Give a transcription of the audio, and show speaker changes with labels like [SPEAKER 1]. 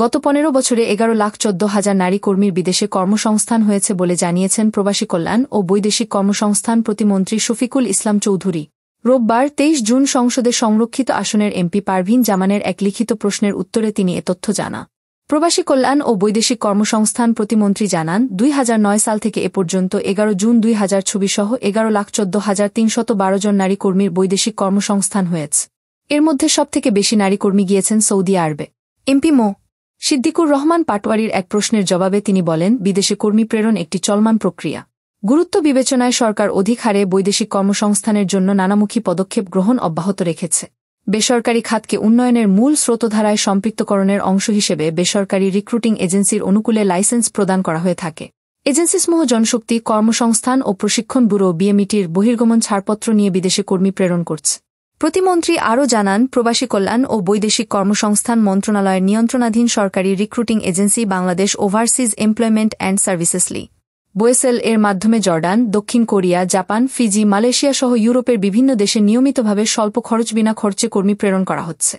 [SPEAKER 1] গত পনেরো বছরে এগারো লাখ চোদ্দ হাজার নারী কর্মীর বিদেশে কর্মসংস্থান হয়েছে বলে জানিয়েছেন প্রবাসী কল্যাণ ও বৈদেশিক কর্মসংস্থান প্রতিমন্ত্রী শফিকুল ইসলাম চৌধুরী রোববার তেইশ জুন সংসদে সংরক্ষিত আসনের এমপি পারভিন জামানের এক লিখিত প্রশ্নের উত্তরে তিনি এ তথ্য জানা প্রবাসী কল্যাণ ও বৈদেশিক কর্মসংস্থান প্রতিমন্ত্রী জানান দুই সাল থেকে এ পর্যন্ত এগারো জুন দুই হাজার ছবিসহ এগারো লাখ চোদ্দ হাজার তিনশত বারো জন নারী কর্মীর বৈদেশিক কর্মসংস্থান হয়েছে এর মধ্যে সবথেকে বেশি নারী কর্মী গিয়েছেন সৌদি আরবে এমপি মো সিদ্দিকুর রহমান পাটওয়ারির এক প্রশ্নের জবাবে তিনি বলেন বিদেশে কর্মী প্রেরণ একটি চলমান প্রক্রিয়া গুরুত্ব বিবেচনায় সরকার অধিক হারে বৈদেশিক কর্মসংস্থানের জন্য নানামুখী পদক্ষেপ গ্রহণ অব্যাহত রেখেছে বেসরকারি খাতকে উন্নয়নের মূল স্রোতধারায় সম্পৃক্তকরণের অংশ হিসেবে বেসরকারি রিক্রুটিং এজেন্সির অনুকূলে লাইসেন্স প্রদান করা হয়ে থাকে এজেন্সিসমূহ জনশক্তি কর্মসংস্থান ও প্রশিক্ষণ ব্যুরো বিএমইটির বহির্গমন ছাড়পত্র নিয়ে বিদেশে কর্মী প্রেরণ করছে প্রতিমন্ত্রী আরও জানান প্রবাসী কল্যাণ ও বৈদেশিক কর্মসংস্থান মন্ত্রণালয়ের নিয়ন্ত্রণাধীন সরকারি recruiting agency Bangladesh overseas employment and সার্ভিসেসলি বোয়েসেল এর মাধ্যমে জর্ডান দক্ষিণ কোরিয়া জাপান ফিজি মালয়েশিয়া সহ ইউরোপের বিভিন্ন দেশে নিয়মিতভাবে স্বল্প খরচ বিনা খরচে কর্মী প্রেরণ করা হচ্ছে